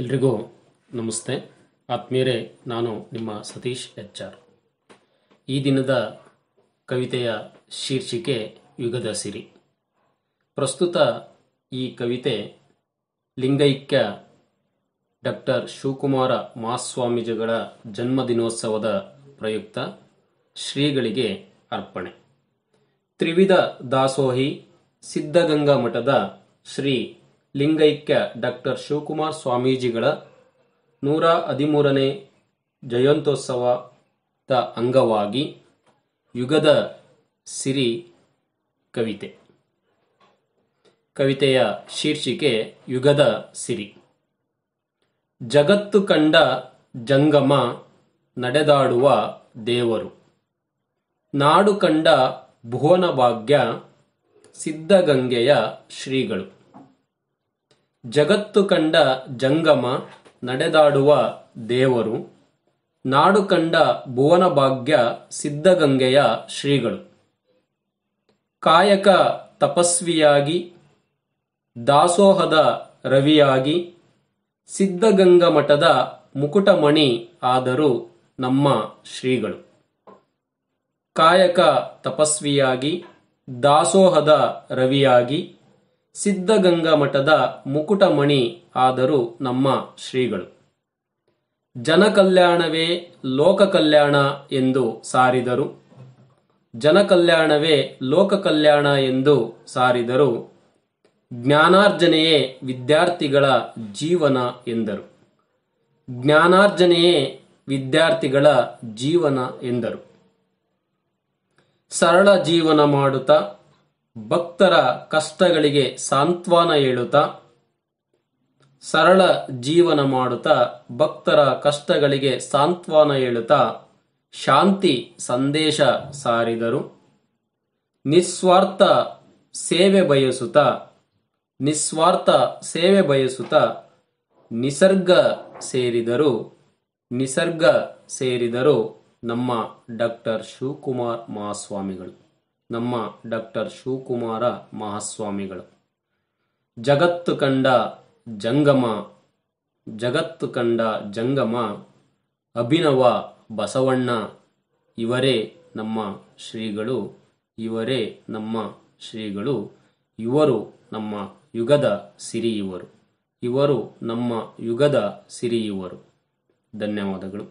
ಎಲ್ರಿಗೂ ನಮಸ್ತೆ ಆತ್ಮೀಯರೇ ನಾನು ನಿಮ್ಮ ಸತೀಶ್ ಎಚ್ ಆರ್ ಈ ದಿನದ ಕವಿತೆಯ ಶೀರ್ಷಿಕೆ ಯುಗದ ಸಿರಿ ಪ್ರಸ್ತುತ ಈ ಕವಿತೆ ಲಿಂಗೈಕ್ಯ ಡಾಕ್ಟರ್ ಶಿವಕುಮಾರ ಮಹಾಸ್ವಾಮೀಜಿಗಳ ಜನ್ಮದಿನೋತ್ಸವದ ಪ್ರಯುಕ್ತ ಶ್ರೀಗಳಿಗೆ ಅರ್ಪಣೆ ತ್ರಿವಿಧ ದಾಸೋಹಿ ಸಿದ್ಧಗಂಗಾ ಮಠದ ಶ್ರೀ ಲಿಂಗೈಕ್ಯ ಡಾಕ್ಟರ್ ಶಿವಕುಮಾರ್ ಸ್ವಾಮೀಜಿಗಳ ನೂರ ಹದಿಮೂರನೇ ಜಯಂತೋತ್ಸವದ ಅಂಗವಾಗಿ ಯುಗದ ಸಿರಿ ಕವಿತೆ ಕವಿತೆಯ ಶೀರ್ಷಿಕೆ ಯುಗದ ಸಿರಿ ಜಗತ್ತು ಕಂಡ ಜಂಗಮ ನಡೆದಾಡುವ ದೇವರು ನಾಡು ಕಂಡ ಭುವನ ಭಾಗ್ಯ ಸಿದ್ಧಗಂಗೆಯ ಶ್ರೀಗಳು ಜಗತ್ತು ಕಂಡ ಜಂಗಮ ನಡೆದಾಡುವ ದೇವರು ನಾಡು ಕಂಡ ಭುವನಭಾಗ್ಯ ಭಾಗ್ಯ ಸಿದ್ಧಗಂಗೆಯ ಶ್ರೀಗಳು ಕಾಯಕ ತಪಸ್ವಿಯಾಗಿ ದಾಸೋಹದ ರವಿಯಾಗಿ ಸಿದ್ಧಗಂಗಾ ಮಠದ ಮುಕುಟಮಣಿ ಆದರು ನಮ್ಮ ಶ್ರೀಗಳು ಕಾಯಕ ತಪಸ್ವಿಯಾಗಿ ದಾಸೋಹದ ರವಿಯಾಗಿ ಸಿದ್ಧಗಂಗಾ ಮಠದ ಮುಕುಟಮಣಿ ಆದರೂ ನಮ್ಮ ಶ್ರೀಗಳು ಜನಕಲ್ಯಾಣವೇ ಲೋಕ ಕಲ್ಯಾಣ ಎಂದು ಸಾರಿದರು ಜನಕಲ್ಯಾಣವೇ ಲೋಕಕಲ್ಯಾಣ ಎಂದು ಸಾರಿದರು ಜ್ಞಾನಾರ್ಜನೆಯೇ ವಿದ್ಯಾರ್ಥಿಗಳ ಜೀವನ ಎಂದರು ಜ್ಞಾನಾರ್ಜನೆಯೇ ವಿದ್ಯಾರ್ಥಿಗಳ ಜೀವನ ಎಂದರು ಸರಳ ಜೀವನ ಮಾಡುತ್ತಾ ಭಕ್ತರ ಕಷ್ಟಗಳಿಗೆ ಸಾಂತ್ವನ ಹೇಳುತ್ತಾ ಸರಳ ಜೀವನ ಮಾಡುತ್ತಾ ಭಕ್ತರ ಕಷ್ಟಗಳಿಗೆ ಸಾಂತ್ವನ ಹೇಳುತ್ತಾ ಶಾಂತಿ ಸಂದೇಶ ಸಾರಿದರು ನಿಸ್ವಾರ್ಥ ಸೇವೆ ಬಯಸುತ್ತ ನಿಸ್ವಾರ್ಥ ಸೇವೆ ಬಯಸುತ್ತ ನಿಸರ್ಗ ಸೇರಿದರು ನಿಸರ್ಗ ಸೇರಿದರು ನಮ್ಮ ಡಾಕ್ಟರ್ ಶಿವಕುಮಾರ್ ಮಹಾಸ್ವಾಮಿಗಳು ನಮ್ಮ ಡಾಕ್ಟರ್ ಶಿವಕುಮಾರ ಮಹಾಸ್ವಾಮಿಗಳು ಜಗತ್ತು ಕಂಡ ಜಂಗಮ ಜಗತ್ತು ಕಂಡ ಜಂಗಮ ಅಭಿನವ ಬಸವಣ್ಣ ಇವರೇ ನಮ್ಮ ಶ್ರೀಗಳು ಇವರೇ ನಮ್ಮ ಶ್ರೀಗಳು ಇವರು ನಮ್ಮ ಯುಗದ ಸಿರಿ ಇವರು ಇವರು ನಮ್ಮ ಯುಗದ ಸಿರಿ ಇವರು ಧನ್ಯವಾದಗಳು